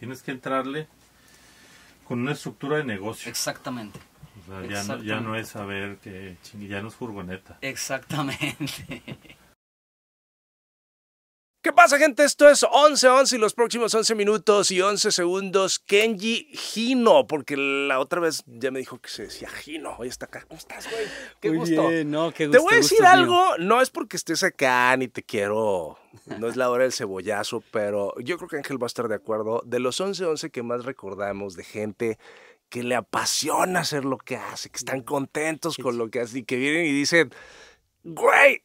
Tienes que entrarle con una estructura de negocio. Exactamente. ya, no, ya, no, es saber que ya no es furgoneta. Exactamente. ¿Qué pasa, gente? Esto es 11-11 y los próximos 11 minutos y 11 segundos. Kenji Gino, porque la otra vez ya me dijo que se decía Gino. Hoy está acá. ¿Cómo estás, güey? Qué Muy Bien, Te voy a decir algo. No es porque estés acá ni te quiero. No es la hora del cebollazo, pero yo creo que Ángel va a estar de acuerdo. De los 11-11 que más recordamos de gente que le apasiona hacer lo que hace, que están contentos con lo que hace y que vienen y dicen, güey,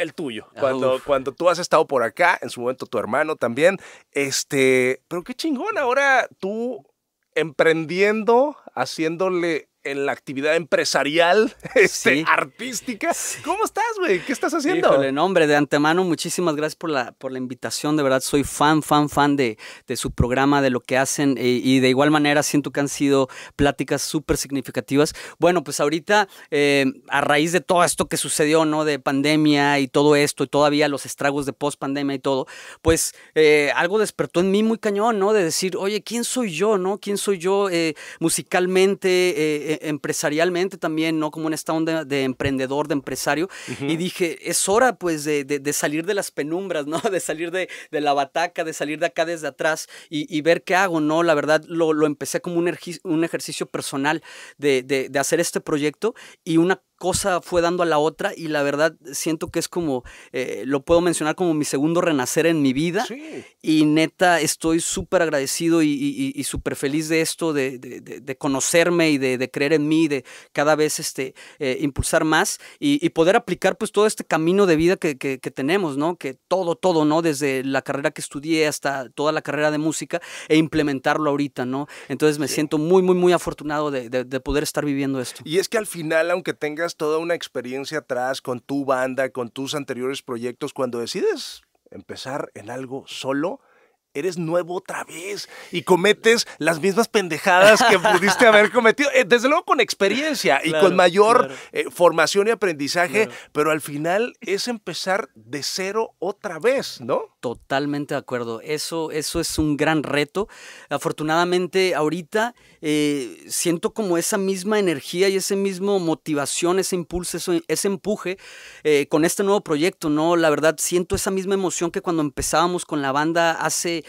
el tuyo. Ah, cuando, cuando tú has estado por acá, en su momento tu hermano también. Este, pero qué chingón ahora tú emprendiendo, haciéndole en la actividad empresarial, este, artística. ¿Cómo estás, güey? ¿Qué estás haciendo? Híjole, hombre, de antemano, muchísimas gracias por la, por la invitación. De verdad, soy fan, fan, fan de, su programa, de lo que hacen. Eh, y de igual manera, siento que han sido pláticas súper significativas. Bueno, pues ahorita, eh, a raíz de todo esto que sucedió, ¿no? De pandemia y todo esto, y todavía los estragos de post pandemia y todo, pues eh, algo despertó en mí muy cañón, ¿no? De decir, oye, ¿quién soy yo, no? ¿Quién soy yo musicalmente? E, empresarialmente también, ¿no? Como un estado de, de emprendedor, de empresario. Y dije, es hora pues de, salir de las penumbras, ¿no? De salir de, la bataca, de salir de acá desde atrás y, ver qué hago, ¿no? La verdad, lo, empecé como un, un ejercicio personal de, hacer este proyecto y una cosa fue dando a la otra y la verdad siento que es como, eh, lo puedo mencionar como mi segundo renacer en mi vida. Y neta, estoy súper agradecido y, súper feliz de esto, de, de, conocerme y de, creer en mí, de cada vez este, eh, impulsar más y, poder aplicar pues todo este camino de vida que, que, tenemos, ¿no? Que todo, todo, ¿no? Desde la carrera que estudié hasta toda la carrera de música e implementarlo ahorita, ¿no? Entonces me siento muy, muy, muy afortunado de poder estar viviendo esto. Y es que al final, aunque tengas toda una experiencia atrás con tu banda, con tus anteriores proyectos, cuando decides empezar en algo solo, eres nuevo otra vez y cometes las mismas pendejadas que pudiste haber cometido, eh, desde luego con experiencia y con mayor eh, formación y aprendizaje, pero al final es empezar de cero otra vez, ¿no? Totalmente de acuerdo, eso, eso es un gran reto. Afortunadamente ahorita eh, siento como esa misma energía y ese mismo motivación, ese impulso, ese, empuje con este nuevo proyecto, ¿no? La verdad siento esa misma emoción que cuando empezábamos con la banda hace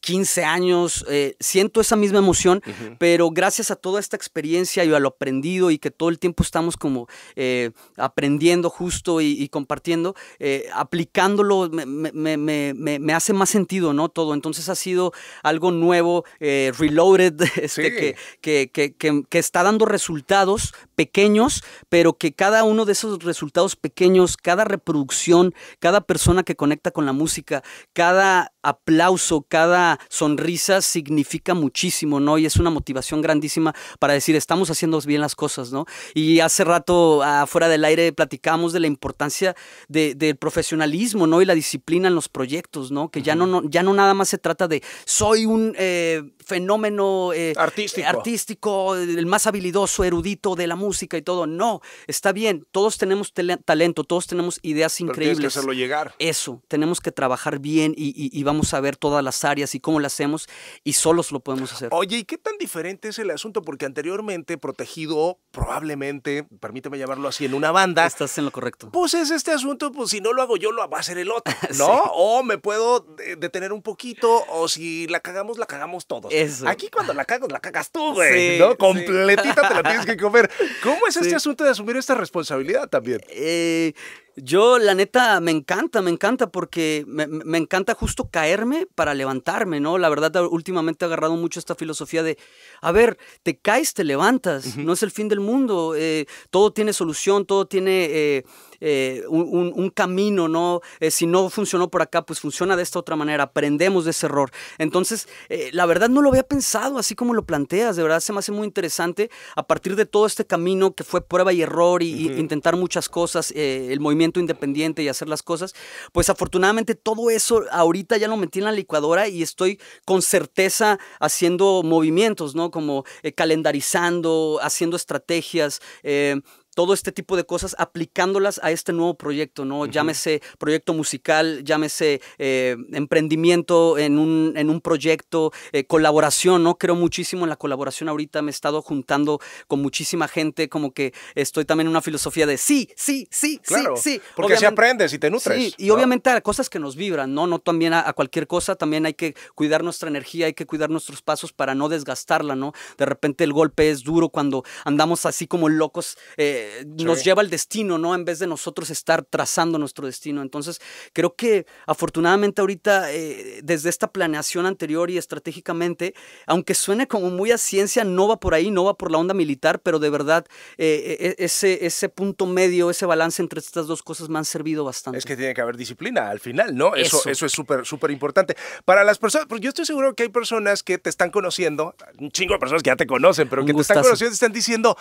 15 años. Eh, siento esa misma emoción, pero gracias a toda esta experiencia y a lo aprendido y que todo el tiempo estamos como eh, aprendiendo justo y, compartiendo, eh, aplicándolo me, hace más sentido, ¿no? Todo. Entonces ha sido algo nuevo, reloaded, este, que está dando resultados pequeños, pero que cada uno de esos resultados pequeños, cada reproducción, cada persona que conecta con la música, cada aplauso, cada sonrisa significa muchísimo, ¿no? Y es una motivación grandísima para decir, estamos haciendo bien las cosas, ¿no? Y hace rato, afuera del aire, platicamos de la importancia del profesionalismo, ¿no? Y la disciplina en los proyectos, ¿no? Que ya, no, ya no nada más se trata de, soy un... Eh, fenómeno eh, artístico. artístico. el más habilidoso, erudito de la música y todo. No, está bien, todos tenemos talento, todos tenemos ideas increíbles. Pero que hacerlo llegar. Eso, tenemos que trabajar bien y, vamos a ver todas las áreas y cómo lo hacemos y solos lo podemos hacer. Oye, ¿y qué tan diferente es el asunto? Porque anteriormente Protegido, probablemente, permíteme llamarlo así, en una banda. Estás en lo correcto. Pues es este asunto, pues si no lo hago yo, lo va a hacer el otro, ¿no? O me puedo eh, detener un poquito, o si la cagamos, la cagamos todos. Aquí cuando la cagas, la cagas tú, güey. ¿No? Completita te la tienes que comer. ¿Cómo es este asunto de asumir esta responsabilidad también? Eh, yo, la neta, me encanta, me encanta porque me, encanta justo caerme para levantarme, ¿no? La verdad, últimamente he agarrado mucho esta filosofía de, a ver, te caes, te levantas, no es el fin del mundo, eh, todo tiene solución, todo tiene eh, eh, un, camino, ¿no? si no funcionó por acá, pues funciona de esta otra manera, aprendemos de ese error. Entonces, la verdad no lo había pensado así como lo planteas, de verdad se me hace muy interesante a partir de todo este camino que fue prueba y error y, y intentar muchas cosas, el movimiento independiente y hacer las cosas, pues afortunadamente todo eso ahorita ya lo metí en la licuadora y estoy con certeza haciendo movimientos, ¿no? Como eh, calendarizando, haciendo estrategias, eh, todo este tipo de cosas aplicándolas a este nuevo proyecto, ¿no? Llámese proyecto musical, llámese eh, emprendimiento en un, en un proyecto, eh, colaboración, ¿no? Creo muchísimo en la colaboración ahorita, me he estado juntando con muchísima gente, como que estoy también en una filosofía de sí, sí, sí, sí, sí. Porque obviamente, si aprendes y te nutres. Sí, y obviamente a cosas que nos vibran, ¿no? No también a, cualquier cosa, también hay que cuidar nuestra energía, hay que cuidar nuestros pasos para no desgastarla, ¿no? De repente el golpe es duro cuando andamos así como locos. Eh, eh, nos lleva al destino, ¿no? En vez de nosotros estar trazando nuestro destino. Entonces, creo que afortunadamente ahorita, eh, desde esta planeación anterior y estratégicamente, aunque suene como muy a ciencia, no va por ahí, no va por la onda militar, pero de verdad, eh, e, e, ese, ese punto medio, ese balance entre estas dos cosas me han servido bastante. Es que tiene que haber disciplina al final, ¿no? Eso, eso, es súper, súper importante. Para las personas, porque yo estoy seguro que hay personas que te están conociendo, un chingo de personas que ya te conocen, pero que te están conociendo y te están diciendo,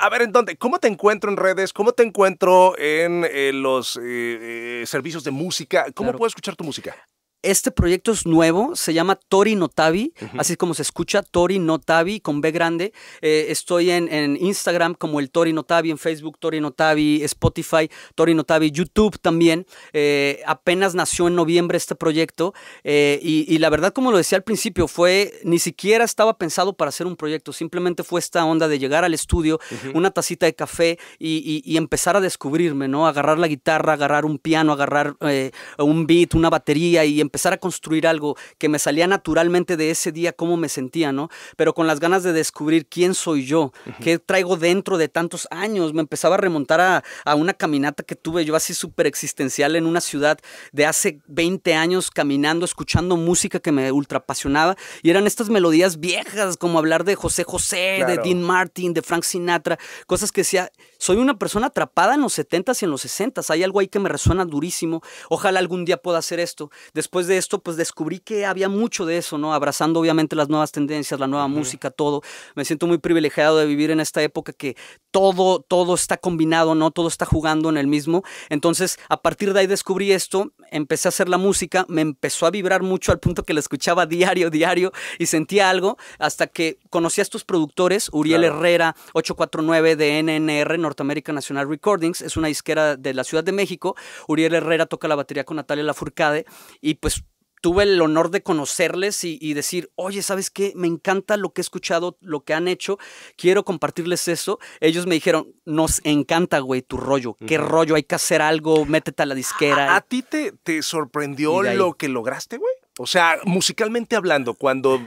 a ver, ¿en dónde? ¿Cómo te encuentro en redes? ¿Cómo te encuentro en eh, los eh, eh, servicios de música? ¿Cómo puedo escuchar tu música? Este proyecto es nuevo, se llama Tori Notavi, así es como se escucha, Tori Notavi con B grande. Eh, estoy en, Instagram como el Tori Notavi, en Facebook Tori Notavi, Spotify Tori Notavi, YouTube también. Eh, apenas nació en noviembre este proyecto eh, y, la verdad, como lo decía al principio, fue, ni siquiera estaba pensado para hacer un proyecto, simplemente fue esta onda de llegar al estudio, una tacita de café y, empezar a descubrirme, ¿no? Agarrar la guitarra, agarrar un piano, agarrar un beat, una batería y empezar empezar a construir algo que me salía naturalmente de ese día, cómo me sentía, ¿no? Pero con las ganas de descubrir quién soy yo, qué traigo dentro de tantos años. Me empezaba a remontar a, una caminata que tuve yo así súper existencial en una ciudad de hace 20 años caminando, escuchando música que me ultrapasionaba. y eran estas melodías viejas, como hablar de José José, de Dean Martin, de Frank Sinatra, cosas que decía, soy una persona atrapada en los 70s y en los 60s, hay algo ahí que me resuena durísimo, ojalá algún día pueda hacer esto. Después de esto, pues descubrí que había mucho de eso, ¿no? Abrazando obviamente las nuevas tendencias, la nueva música, todo. Me siento muy privilegiado de vivir en esta época que todo, todo está combinado, ¿no? Todo está jugando en el mismo. Entonces, a partir de ahí descubrí esto empecé a hacer la música, me empezó a vibrar mucho al punto que la escuchaba diario, diario y sentía algo hasta que conocí a estos productores, Uriel Herrera, 849 de NNR, Norteamérica National Recordings, es una disquera de la Ciudad de México. Uriel Herrera toca la batería con Natalia Furcade, y pues tuve el honor de conocerles y, decir, oye, ¿sabes qué? Me encanta lo que he escuchado, lo que han hecho, quiero compartirles eso. Ellos me dijeron, nos encanta, güey, tu rollo, qué rollo, hay que hacer algo, métete a la disquera. ¿A, ti te, te sorprendió lo que lograste, güey? O sea, musicalmente hablando, cuando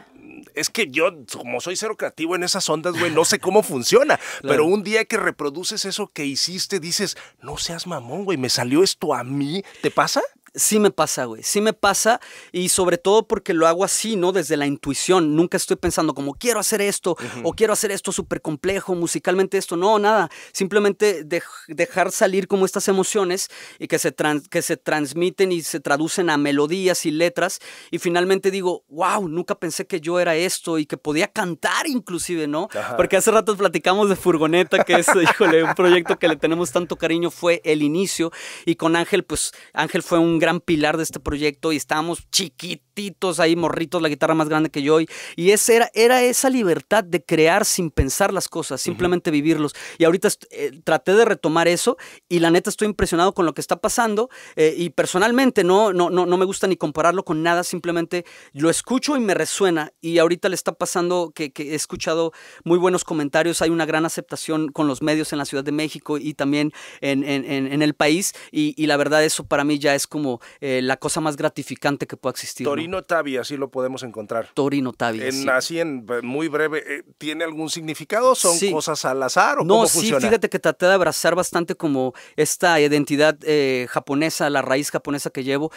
es que yo, como soy cero creativo en esas ondas, güey, no sé cómo funciona. Pero un día que reproduces eso que hiciste, dices, no seas mamón, güey, me salió esto a mí. ¿Te pasa? Sí me pasa, güey, sí me pasa y sobre todo porque lo hago así, ¿no? Desde la intuición, nunca estoy pensando como quiero hacer esto o quiero hacer esto súper complejo, musicalmente esto, no, nada, simplemente dejar salir como estas emociones y que se, que se transmiten y se traducen a melodías y letras y finalmente digo, wow, nunca pensé que yo era esto y que podía cantar inclusive, ¿no? Porque hace rato platicamos de Furgoneta, que es, híjole, un proyecto que le tenemos tanto cariño, fue el inicio y con Ángel, pues Ángel fue un gran pilar de este proyecto y estábamos chiquititos ahí, morritos, la guitarra más grande que yo. Y, y esa era, era, esa libertad de crear sin pensar las cosas, simplemente vivirlos. Y ahorita eh, traté de retomar eso y la neta estoy impresionado con lo que está pasando. Eh, y personalmente no, no, no, me gusta ni compararlo con nada, simplemente lo escucho y me resuena. Y ahorita le está pasando que, he escuchado muy buenos comentarios, hay una gran aceptación con los medios en la Ciudad de México y también en, en, el país. y la verdad eso para mí ya es como eh, la cosa más gratificante que pueda existir. Torino ¿no? Tavi, así lo podemos encontrar. Torino Tavi. Así en eh, muy breve, eh, ¿tiene algún significado? ¿Son cosas al azar o no, cómo sí, fíjate que traté de abrazar bastante como esta identidad japonesa, la raíz japonesa que llevo.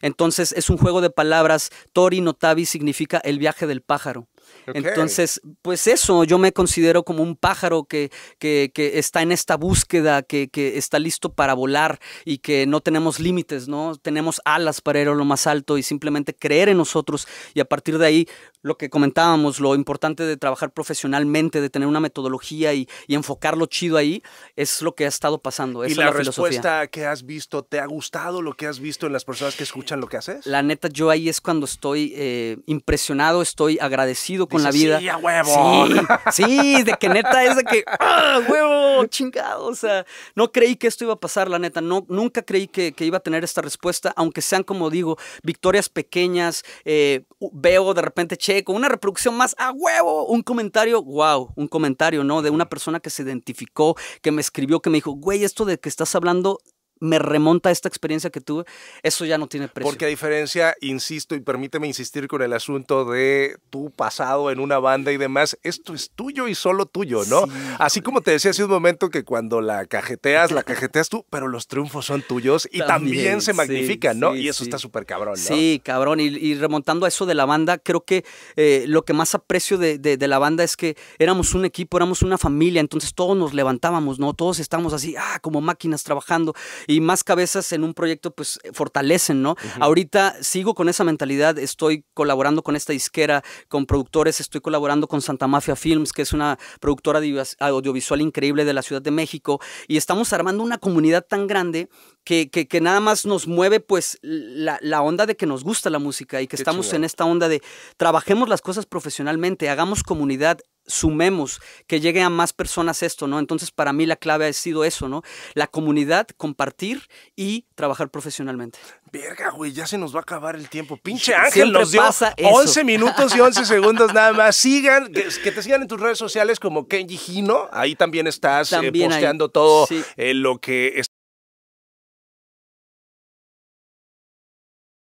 entonces es un juego de palabras. Torino Tavi significa el viaje del pájaro. Entonces, pues eso, yo me considero como un pájaro que, que, que está en esta búsqueda, que, que, está listo para volar y que no tenemos límites, ¿no? Tenemos alas para ir a lo más alto y simplemente creer en nosotros y a partir de ahí lo que comentábamos, lo importante de trabajar profesionalmente, de tener una metodología y, y enfocarlo chido ahí, es lo que ha estado pasando. Esa ¿Y la, es la respuesta que has visto, te ha gustado lo que has visto en las personas que escuchan lo que haces? La neta, yo ahí es cuando estoy eh, impresionado, estoy agradecido con la vida. Sí, a huevo. Sí, de que neta es de que, ¡ah, huevo! Chingado. O sea, no creí que esto iba a pasar, la neta. No, nunca creí que, iba a tener esta respuesta, aunque sean, como digo, victorias pequeñas. Eh, veo de repente, che, con una reproducción más a huevo, un comentario, wow, un comentario, ¿no? De una persona que se identificó, que me escribió, que me dijo, güey, esto de que estás hablando me remonta a esta experiencia que tuve, eso ya no tiene precio. Porque a diferencia, insisto, y permíteme insistir con el asunto de tu pasado en una banda y demás, esto es tuyo y solo tuyo, ¿no? Así como te decía hace un momento que cuando la cajeteas, la cajeteas tú, pero los triunfos son tuyos y también, se magnifican, ¿no? y eso está súper cabrón, ¿no? Sí, cabrón. Y, remontando a eso de la banda, creo que eh, lo que más aprecio de, la banda es que éramos un equipo, éramos una familia, entonces todos nos levantábamos, ¿no? Todos estábamos así, ah, como máquinas trabajando y más cabezas en un proyecto pues fortalecen, ¿no? Ahorita sigo con esa mentalidad, estoy colaborando con esta disquera, con productores, estoy colaborando con Santa Mafia Films, que es una productora audiovisual increíble de la Ciudad de México, y estamos armando una comunidad tan grande que, nada más nos mueve pues la, onda de que nos gusta la música y que estamos en esta onda de trabajemos las cosas profesionalmente, hagamos comunidad, sumemos, que llegue a más personas esto, ¿no? Entonces, para mí la clave ha sido eso, ¿no? La comunidad, compartir y trabajar profesionalmente. Verga, güey, ya se nos va a acabar el tiempo. Pinche Ángel nos dio 11 minutos y 11 segundos nada más. Sigan, que, te sigan en tus redes sociales como Kenji Gino. Ahí también estás eh, posteando todo eh, lo que...